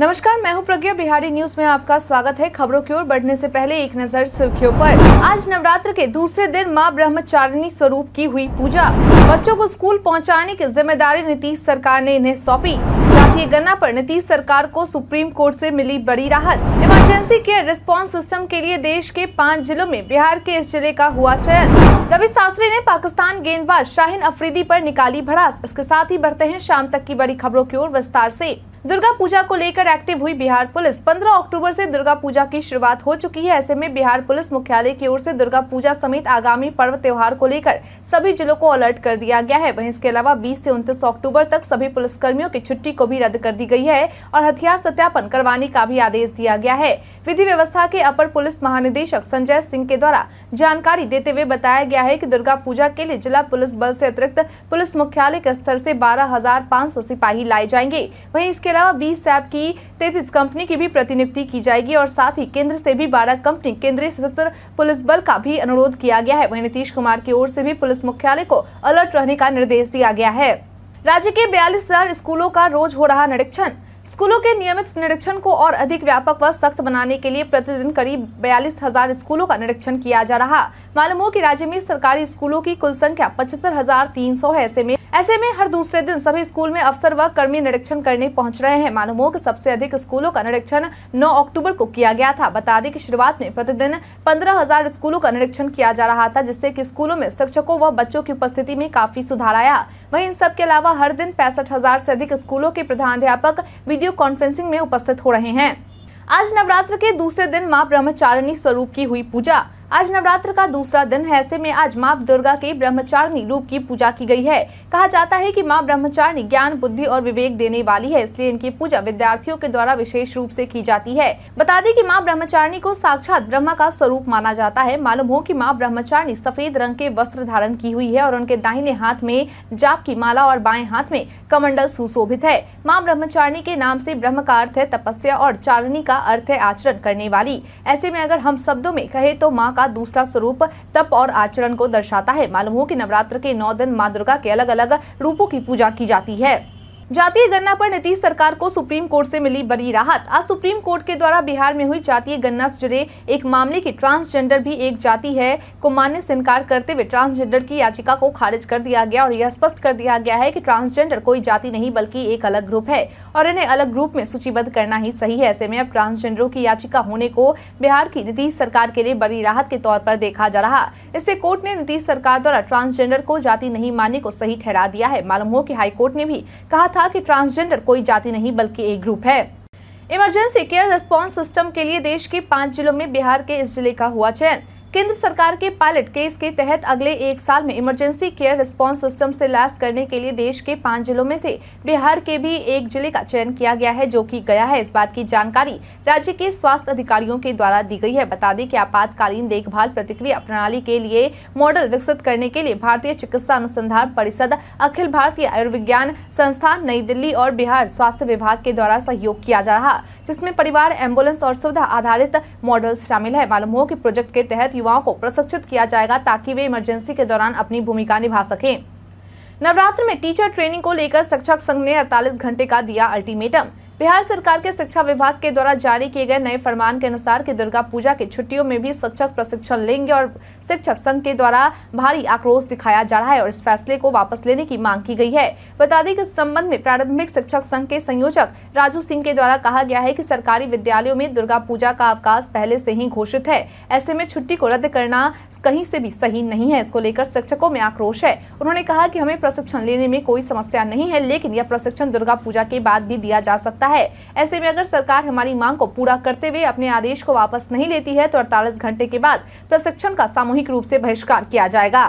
नमस्कार मैं हूं प्रज्ञा बिहारी न्यूज में आपका स्वागत है खबरों की ओर बढ़ने से पहले एक नजर सुर्खियों पर आज नवरात्र के दूसरे दिन मां ब्रह्मचारिणी स्वरूप की हुई पूजा बच्चों को स्कूल पहुंचाने की जिम्मेदारी नीतीश सरकार ने इन्हें सौंपी जातीय गन्ना पर नीतीश सरकार को सुप्रीम कोर्ट से मिली बड़ी राहत इमरजेंसी केयर रिस्पॉन्स सिस्टम के लिए देश के पाँच जिलों में बिहार के इस जिले का हुआ चयन रवि शास्त्री ने पाकिस्तान गेंदबाज शाहिन अफरीदी आरोप निकाली भड़ास इसके साथ ही बढ़ते हैं शाम तक की बड़ी खबरों की ओर विस्तार ऐसी दुर्गा पूजा को लेकर एक्टिव हुई बिहार पुलिस 15 अक्टूबर से दुर्गा पूजा की शुरुआत हो चुकी है ऐसे में बिहार पुलिस मुख्यालय की ओर से दुर्गा पूजा समेत आगामी पर्व त्योहार को लेकर सभी जिलों को अलर्ट कर दिया गया है वहीं इसके अलावा 20 से उनतीस अक्टूबर तक सभी पुलिसकर्मियों की छुट्टी को भी रद्द कर दी गई है और हथियार सत्यापन करवाने का भी आदेश दिया गया है विधि व्यवस्था के अपर पुलिस महानिदेशक संजय सिंह के द्वारा जानकारी देते हुए बताया गया है की दुर्गा पूजा के लिए जिला पुलिस बल ऐसी अतिरिक्त पुलिस मुख्यालय के स्तर ऐसी बारह सिपाही लाए जाएंगे वही इसके अलावा बीस सैप की तैतीस कंपनी की भी प्रतिनियुक्ति की जाएगी और साथ ही केंद्र से भी बारह कंपनी केंद्रीय सशस्त्र पुलिस बल का भी अनुरोध किया गया है वही नीतीश कुमार की ओर से भी पुलिस मुख्यालय को अलर्ट रहने का निर्देश दिया गया है राज्य के बयालीस हजार स्कूलों का रोज हो रहा निरीक्षण स्कूलों के नियमित निरीक्षण को और अधिक व्यापक व सख्त बनाने के लिए प्रतिदिन करीब बयालीस हजार स्कूलों का निरीक्षण किया जा रहा मालूम हो कि राज्य में सरकारी स्कूलों की कुल संख्या पचहत्तर हजार तीन सौ है ऐसे में ऐसे में हर दूसरे दिन सभी स्कूल में अफसर व कर्मी निरीक्षण करने पहुंच रहे हैं मालूम हो कि सबसे अधिक स्कूलों का निरीक्षण नौ अक्टूबर को किया गया था बता दें की शुरुआत में प्रतिदिन हजार स्कूलों का निरीक्षण किया जा रहा था जिससे की स्कूलों में शिक्षकों व बच्चों की उपस्थिति में काफी सुधार आया वही इन सबके अलावा हर दिन पैंसठ से अधिक स्कूलों के अध्यापक वीडियो कॉन्फ्रेंसिंग में उपस्थित हो रहे हैं आज नवरात्र के दूसरे दिन माँ ब्रह्मचारिणी स्वरूप की हुई पूजा आज नवरात्र का दूसरा दिन है ऐसे में आज माँ दुर्गा के ब्रह्मचारिणी रूप की पूजा की गई है कहा जाता है कि माँ ब्रह्मचारिणी ज्ञान बुद्धि और विवेक देने वाली है इसलिए इनकी पूजा विद्यार्थियों के द्वारा विशेष रूप से की जाती है बता दें कि माँ ब्रह्मचारिणी को साक्षात ब्रह्मा का स्वरूप माना जाता है मालूम हो की माँ ब्रह्मचारिणी सफेद रंग के वस्त्र धारण की हुई है और उनके दाहिने हाथ में जाप की माला और बाएं हाथ में कमंडल सुशोभित है माँ ब्रह्मचारिणी के नाम से ब्रह्म का अर्थ है तपस्या और चारणी का अर्थ है आचरण करने वाली ऐसे में अगर हम शब्दों में कहे तो माँ का का दूसरा स्वरूप तप और आचरण को दर्शाता है मालूम हो कि नवरात्र के नौ दिन माँ दुर्गा के अलग अलग रूपों की पूजा की जाती है जातीय गणना पर नीतीश सरकार को सुप्रीम कोर्ट से मिली बड़ी राहत आज सुप्रीम कोर्ट के द्वारा बिहार में हुई जातीय गन्ना से जुड़े एक मामले की ट्रांसजेंडर भी एक जाति है को मानने से इनकार करते हुए ट्रांसजेंडर की याचिका को खारिज कर दिया गया और यह स्पष्ट कर दिया गया है कि ट्रांसजेंडर कोई जाति नहीं बल्कि एक अलग ग्रुप है और इन्हें अलग ग्रुप में सूचीबद्ध करना ही सही है ऐसे में अब ट्रांसजेंडरों की याचिका होने को बिहार की नीतीश सरकार के लिए बड़ी राहत के तौर पर देखा जा रहा इससे कोर्ट ने नीतीश सरकार द्वारा ट्रांसजेंडर को जाति नहीं मानने को सही ठहरा दिया है मालूम हो की हाईकोर्ट ने भी कहा था कि ट्रांसजेंडर कोई जाति नहीं बल्कि एक ग्रुप है इमरजेंसी केयर रिस्पॉन्स सिस्टम के लिए देश के पांच जिलों में बिहार के इस जिले का हुआ चयन केंद्र सरकार के पायलट केस के तहत अगले एक साल में इमरजेंसी केयर रिस्पॉन्स सिस्टम से लैस करने के लिए देश के पांच जिलों में से बिहार के भी एक जिले का चयन किया गया है जो कि गया है इस बात की जानकारी राज्य के स्वास्थ्य अधिकारियों के द्वारा दी गई है बता दें कि आपातकालीन देखभाल प्रतिक्रिया प्रणाली के लिए मॉडल विकसित करने के लिए भारतीय चिकित्सा अनुसंधान परिषद अखिल भारतीय आयुर्विज्ञान संस्थान नई दिल्ली और बिहार स्वास्थ्य विभाग के द्वारा सहयोग किया जा रहा जिसमें परिवार एम्बुलेंस और सुविधा आधारित मॉडल शामिल है मालूम हो कि प्रोजेक्ट के तहत युवाओं को प्रशिक्षित किया जाएगा ताकि वे इमरजेंसी के दौरान अपनी भूमिका निभा सके नवरात्र में टीचर ट्रेनिंग को लेकर शिक्षक संघ ने अड़तालीस घंटे का दिया अल्टीमेटम बिहार सरकार के शिक्षा विभाग के द्वारा जारी किए गए नए फरमान के अनुसार कि दुर्गा पूजा की छुट्टियों में भी शिक्षक प्रशिक्षण लेंगे और शिक्षक संघ के द्वारा भारी आक्रोश दिखाया जा रहा है और इस फैसले को वापस लेने की मांग की गई है बता दें कि इस संबंध में प्रारंभिक शिक्षक संघ के संयोजक राजू सिंह के द्वारा कहा गया है की सरकारी विद्यालयों में दुर्गा पूजा का अवकाश पहले से ही घोषित है ऐसे में छुट्टी को रद्द करना कहीं से भी सही नहीं है इसको लेकर शिक्षकों में आक्रोश है उन्होंने कहा की हमें प्रशिक्षण लेने में कोई समस्या नहीं है लेकिन यह प्रशिक्षण दुर्गा पूजा के बाद भी दिया जा सकता सकता है ऐसे में अगर सरकार हमारी मांग को पूरा करते हुए अपने आदेश को वापस नहीं लेती है तो अड़तालीस घंटे के बाद प्रशिक्षण का सामूहिक रूप ऐसी बहिष्कार किया जाएगा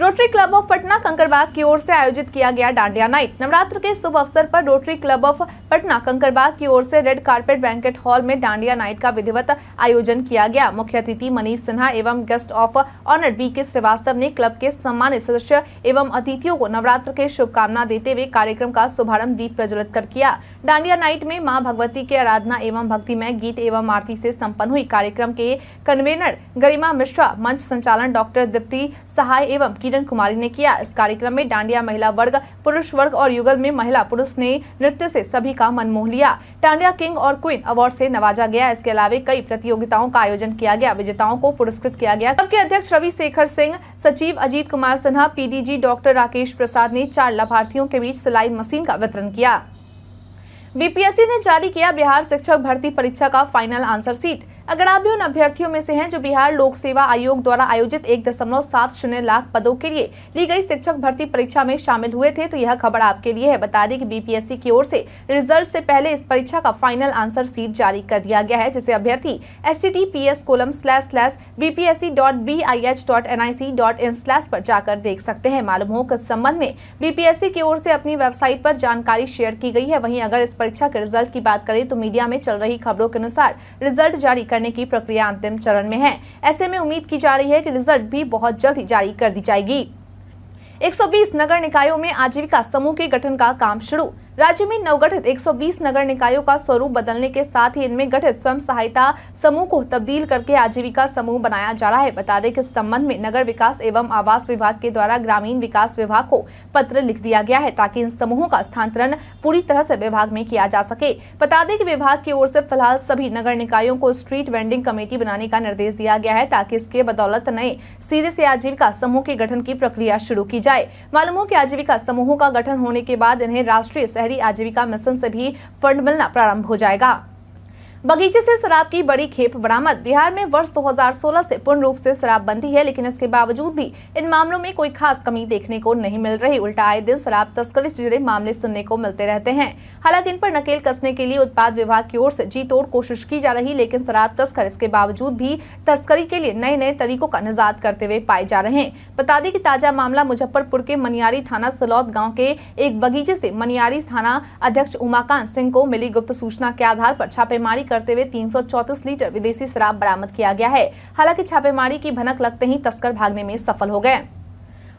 Rotary club of Patna Kankarbagh की ओर से आयोजित किया गया डांडिया नाइट नवरात्र के शुभ अवसर पर Rotary club of Patna Kankarbagh की ओर से रेड कार्पेट बैंकेट हॉल में डांडिया नाइट का विधिवत आयोजन किया गया मुख्य अतिथि मनीष सिन्हा एवं गेस्ट ऑफ ऑनर बी के श्रीवास्तव ने क्लब के सम्मानित सदस्य एवं अतिथियों को नवरात्र के शुभकामना देते हुए कार्यक्रम का शुभारंभ दीप प्रज्वलित कर किया डांडिया नाइट में माँ भगवती की आराधना एवं में गीत एवं आरती से सम्पन्न हुई कार्यक्रम के कन्वेनर गरिमा मिश्रा मंच संचालन डॉक्टर दीप्ति सहाय एवं किरण कुमारी ने किया इस कार्यक्रम में डांडिया महिला वर्ग पुरुष वर्ग और युगल में महिला पुरुष ने नृत्य से सभी का मन मोह लिया डांडिया किंग और क्वीन अवार्ड से नवाजा गया इसके अलावा कई प्रतियोगिताओं का आयोजन किया गया विजेताओं को पुरस्कृत किया गया सबके के अध्यक्ष रवि शेखर सिंह सचिव अजीत कुमार सिन्हा पीडीजी डॉक्टर राकेश प्रसाद ने चार लाभार्थियों के बीच सिलाई मशीन का वितरण किया बीपीएससी ने जारी किया बिहार शिक्षक भर्ती परीक्षा का फाइनल आंसर सीट भी उन अभ्यर्थियों में से हैं जो बिहार लोक सेवा आयोग द्वारा आयोजित एक दशमलव सात शून्य लाख पदों के लिए ली गई शिक्षक भर्ती परीक्षा में शामिल हुए थे तो यह खबर आपके लिए है बता दें कि बीपीएससी की ओर से रिजल्ट से पहले इस परीक्षा का फाइनल आंसर सीट जारी कर दिया गया है जिसे अभ्यर्थी S T T P S colon slash slash BPSC dot B I H dot N I C dot in slash पर जाकर देख सकते हैं मालूम हो कि संबंध में बीपीएससी की ओर से अपनी वेबसाइट पर जानकारी शेयर की गई है वहीं अगर इस परीक्षा के रिजल्ट की बात करें तो मीडिया में चल रही खबरों के अनुसार रिजल्ट जारी कर करने की प्रक्रिया अंतिम चरण में है ऐसे में उम्मीद की जा रही है कि रिजल्ट भी बहुत जल्द ही जारी कर दी जाएगी 120 नगर निकायों में आजीविका समूह के गठन का काम शुरू राज्य में नवगठित 120 नगर निकायों का स्वरूप बदलने के साथ ही इनमें गठित स्वयं सहायता समूह को तब्दील करके आजीविका समूह बनाया जा रहा है बता दें कि इस संबंध में नगर विकास एवं आवास विभाग के द्वारा ग्रामीण विकास विभाग को पत्र लिख दिया गया है ताकि इन समूहों का स्थानांतरण पूरी तरह से विभाग में किया जा सके बता दें की विभाग की ओर से फिलहाल सभी नगर निकायों को स्ट्रीट वेंडिंग कमेटी बनाने का निर्देश दिया गया है ताकि इसके बदौलत नए सिरे से आजीविका समूह के गठन की प्रक्रिया शुरू की जाए मालूम हो की आजीविका समूहों का गठन होने के बाद इन्हें राष्ट्रीय शहरी शहरी आजीविका मिशन से भी फंड मिलना प्रारंभ हो जाएगा बगीचे से शराब की बड़ी खेप बरामद बिहार में वर्ष 2016 से पूर्ण रूप से बंदी है लेकिन इसके बावजूद भी इन मामलों में कोई खास कमी देखने को नहीं मिल रही उल्टा आए दिन शराब तस्करी से जुड़े मामले सुनने को मिलते रहते हैं हालांकि इन पर नकेल कसने के लिए उत्पाद विभाग की ओर से जी तोड़ कोशिश की जा रही लेकिन शराब तस्कर इसके बावजूद भी तस्करी के लिए नए नए तरीकों का निजात करते हुए पाए जा रहे हैं बता दें की ताजा मामला मुजफ्फरपुर के मनियारी थाना सलौद गाँव के एक बगीचे ऐसी मनियारी थाना अध्यक्ष उमाकांत सिंह को मिली गुप्त सूचना के आधार आरोप छापेमारी करते हुए तीन लीटर विदेशी शराब बरामद किया गया है हालांकि छापेमारी की भनक लगते ही तस्कर भागने में सफल हो गए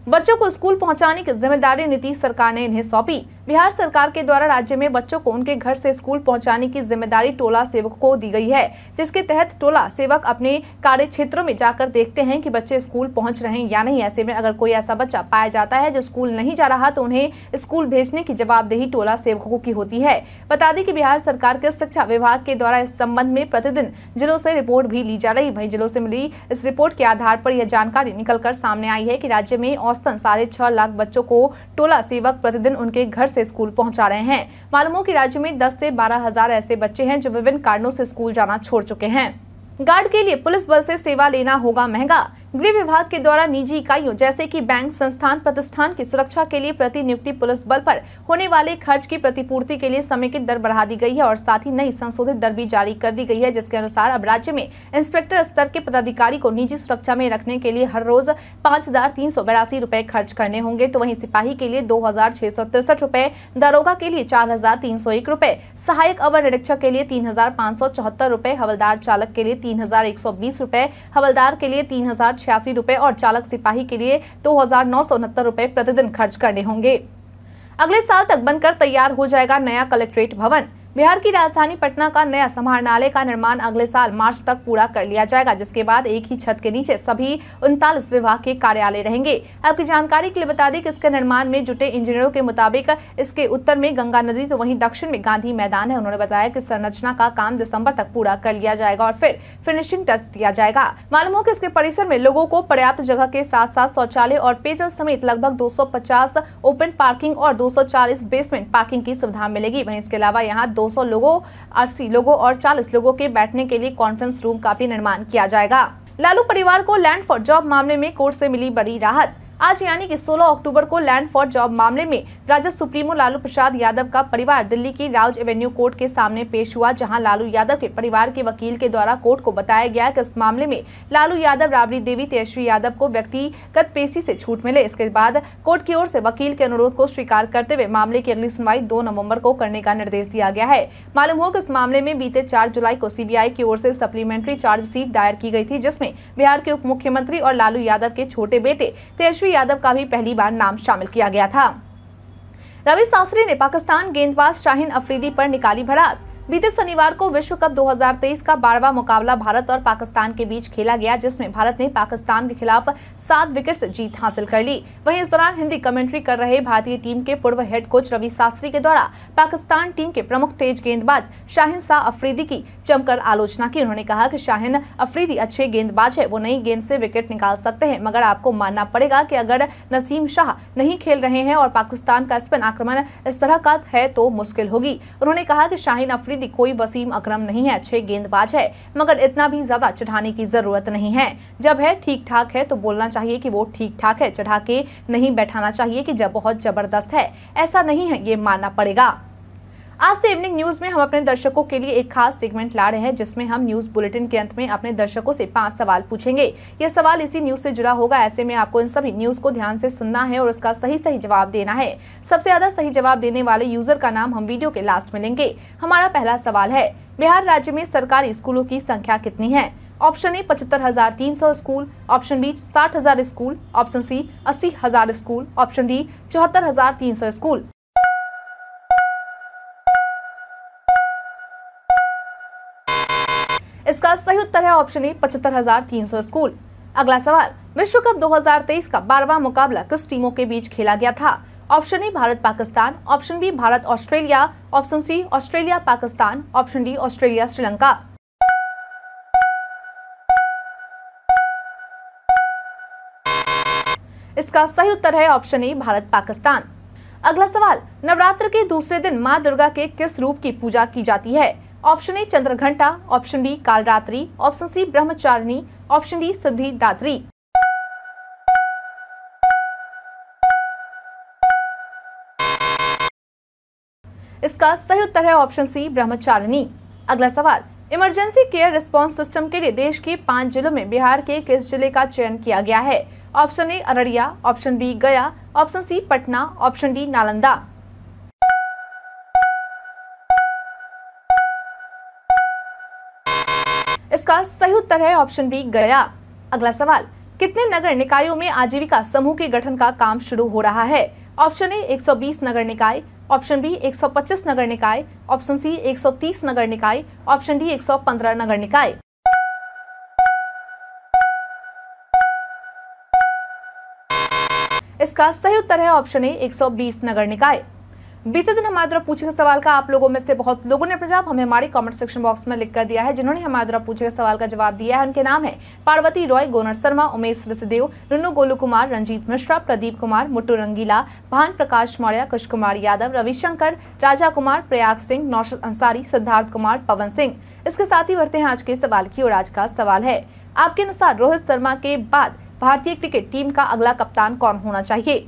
बच्चों को स्कूल पहुंचाने की जिम्मेदारी नीतीश सरकार ने इन्हें सौंपी बिहार सरकार के द्वारा राज्य में बच्चों को उनके घर से स्कूल पहुंचाने की जिम्मेदारी टोला सेवक को दी गई है जिसके तहत टोला सेवक अपने कार्य क्षेत्रों में जाकर देखते हैं कि बच्चे स्कूल पहुंच रहे हैं या नहीं ऐसे में अगर कोई ऐसा बच्चा पाया जाता है जो स्कूल नहीं जा रहा तो उन्हें स्कूल भेजने की जवाबदेही टोला सेवकों की होती है बता दें की बिहार सरकार के शिक्षा विभाग के द्वारा इस संबंध में प्रतिदिन जिलों से रिपोर्ट भी ली जा रही वही जिलों से मिली इस रिपोर्ट के आधार पर यह जानकारी निकलकर सामने आई है की राज्य में औसतन साढ़े लाख बच्चों को टोला सेवक प्रतिदिन उनके घर से स्कूल पहुंचा रहे हैं मालूम हो कि राज्य में दस से बारह हजार ऐसे बच्चे हैं जो विभिन्न कारणों से स्कूल जाना छोड़ चुके हैं गार्ड के लिए पुलिस बल से सेवा लेना होगा महंगा गृह विभाग के द्वारा निजी इकाइयों जैसे कि बैंक संस्थान प्रतिष्ठान की सुरक्षा के लिए प्रति नियुक्ति पुलिस बल पर होने वाले खर्च की प्रतिपूर्ति के लिए समेकित दर बढ़ा दी गई है और साथ ही नई संशोधित दर भी जारी कर दी गई है जिसके अनुसार अब राज्य में इंस्पेक्टर स्तर के पदाधिकारी को निजी सुरक्षा में रखने के लिए हर रोज पाँच हजार खर्च करने होंगे तो वही सिपाही के लिए दो हजार दरोगा के लिए चार हजार सहायक अवर निरीक्षक के लिए तीन हजार हवलदार चालक के लिए तीन हजार हवलदार के लिए तीन हजार छियासी रुपए और चालक सिपाही के लिए दो हजार नौ सौ उनहत्तर रुपए प्रतिदिन खर्च करने होंगे अगले साल तक बनकर तैयार हो जाएगा नया कलेक्ट्रेट भवन बिहार की राजधानी पटना का नया समाहरणालय का निर्माण अगले साल मार्च तक पूरा कर लिया जाएगा जिसके बाद एक ही छत के नीचे सभी उनतालीस विभाग के कार्यालय रहेंगे आपकी जानकारी के लिए बता दें कि इसके निर्माण में जुटे इंजीनियरों के मुताबिक इसके उत्तर में गंगा नदी तो वहीं दक्षिण में गांधी मैदान है उन्होंने बताया की संरचना का काम दिसंबर तक पूरा कर लिया जाएगा और फिर फिनिशिंग टच दिया जाएगा मालूम हो की इसके परिसर में लोगों को पर्याप्त जगह के साथ साथ शौचालय और पेयजल समेत लगभग दो ओपन पार्किंग और दो बेसमेंट पार्किंग की सुविधा मिलेगी वही इसके अलावा यहाँ 200 लोगों 80 लोगों और 40 लोगों के बैठने के लिए कॉन्फ्रेंस रूम का भी निर्माण किया जाएगा लालू परिवार को लैंड फॉर जॉब मामले में कोर्ट से मिली बड़ी राहत आज यानी कि 16 अक्टूबर को लैंड फॉर जॉब मामले में राजद सुप्रीमो लालू प्रसाद यादव का परिवार दिल्ली की राउज एवेन्यू कोर्ट के सामने पेश हुआ जहां लालू यादव के परिवार के वकील के द्वारा कोर्ट को बताया गया कि इस मामले में लालू यादव राबड़ी देवी तेजस्वी यादव को व्यक्तिगत पेशी से छूट मिले इसके बाद कोर्ट की ओर से वकील के अनुरोध को स्वीकार करते हुए मामले की अगली सुनवाई दो नवम्बर को करने का निर्देश दिया गया है मालूम हो कि इस मामले में बीते चार जुलाई को सीबीआई की ओर से सप्लीमेंट्री चार्जशीट दायर की गई थी जिसमें बिहार के उप मुख्यमंत्री और लालू यादव के छोटे बेटे तेजस्वी यादव का भी पहली बार नाम शामिल किया गया था रवि शास्त्री ने पाकिस्तान गेंदबाज शाहिन अफरीदी पर निकाली भड़ास बीते शनिवार को विश्व कप 2023 का बारवा मुकाबला भारत और पाकिस्तान के बीच खेला गया जिसमें भारत ने पाकिस्तान के खिलाफ सात विकेट से जीत हासिल कर ली वहीं इस दौरान हिंदी कमेंट्री कर रहे भारतीय टीम के पूर्व हेड कोच रवि शास्त्री के द्वारा पाकिस्तान टीम के प्रमुख तेज गेंदबाज शाहिन शाह अफरीदी की जमकर आलोचना की उन्होंने कहा की शाहिन अफरीदी अच्छे गेंदबाज है वो नई गेंद ऐसी विकेट निकाल सकते हैं मगर आपको मानना पड़ेगा की अगर नसीम शाह नहीं खेल रहे हैं और पाकिस्तान का स्पिन आक्रमण इस तरह का है तो मुश्किल होगी उन्होंने कहा की शाहिन अफरीदी कोई वसीम अकरम नहीं है अच्छे गेंदबाज है मगर इतना भी ज्यादा चढ़ाने की जरूरत नहीं है जब है ठीक ठाक है तो बोलना चाहिए कि वो ठीक ठाक है चढ़ा के नहीं बैठाना चाहिए कि जब बहुत जबरदस्त है ऐसा नहीं है ये मानना पड़ेगा आज से इवनिंग न्यूज में हम अपने दर्शकों के लिए एक खास सेगमेंट ला रहे हैं जिसमें हम न्यूज बुलेटिन के अंत में अपने दर्शकों से पांच सवाल पूछेंगे यह सवाल इसी न्यूज से जुड़ा होगा ऐसे में आपको इन सभी न्यूज को ध्यान से सुनना है और उसका सही सही जवाब देना है सबसे ज्यादा सही जवाब देने वाले यूजर का नाम हम वीडियो के लास्ट में लेंगे हमारा पहला सवाल है बिहार राज्य में सरकारी स्कूलों की संख्या कितनी है ऑप्शन ए पचहत्तर हजार तीन सौ स्कूल ऑप्शन बी साठ हजार स्कूल ऑप्शन सी अस्सी हजार स्कूल ऑप्शन डी चौहत्तर हजार तीन सौ स्कूल इसका सही उत्तर है ऑप्शन ए पचहत्तर स्कूल अगला सवाल विश्व कप 2023 का बारहवा मुकाबला किस टीमों के बीच खेला गया था option A Bharat Pakistan option B Bharat Australia option C Australia Pakistan option D Australia Sri Lanka इसका सही उत्तर है ऑप्शन ए भारत पाकिस्तान अगला सवाल नवरात्र के दूसरे दिन माँ दुर्गा के किस रूप की पूजा की जाती है option A Chandraghanta option B Kalaratri option C Brahmacharini option D Siddhidatri इसका सही उत्तर है ऑप्शन सी ब्रह्मचारिणी अगला सवाल इमरजेंसी केयर रिस्पांस सिस्टम के लिए देश के पांच जिलों में बिहार के किस जिले का चयन किया गया है option A Araria option B Gaya option C Patna option D Nalanda इसका सही उत्तर है ऑप्शन बी गया अगला सवाल कितने नगर निकायों में आजीविका समूह के गठन का काम शुरू हो रहा है ऑप्शन ए 120 नगर निकाय ऑप्शन बी 125 नगर निकाय ऑप्शन सी 130 नगर निकाय ऑप्शन डी 115 नगर निकाय इसका सही उत्तर है ऑप्शन ए 120 नगर निकाय बीते दिन हमारे द्वारा पूछे गए सवाल का आप लोगों में से बहुत लोगों ने प्रजाप हमें हमारे कमेंट सेक्शन बॉक्स में लिख कर दिया है जिन्होंने हमारे द्वारा पूछे गए सवाल का जवाब दिया है उनके नाम है पार्वती रॉय गोनर शर्मा उमेश रसदेव रुनू गोलू कुमार रंजीत मिश्रा प्रदीप कुमार मुट्टू रंगीला भान प्रकाश मौर्य कृष कुमार यादव रविशंकर राजा कुमार प्रयाग सिंह नौशद अंसारी सिद्धार्थ कुमार पवन सिंह इसके साथ ही बढ़ते हैं आज के सवाल की और आज का सवाल है आपके अनुसार रोहित शर्मा के बाद भारतीय क्रिकेट टीम का अगला कप्तान कौन होना चाहिए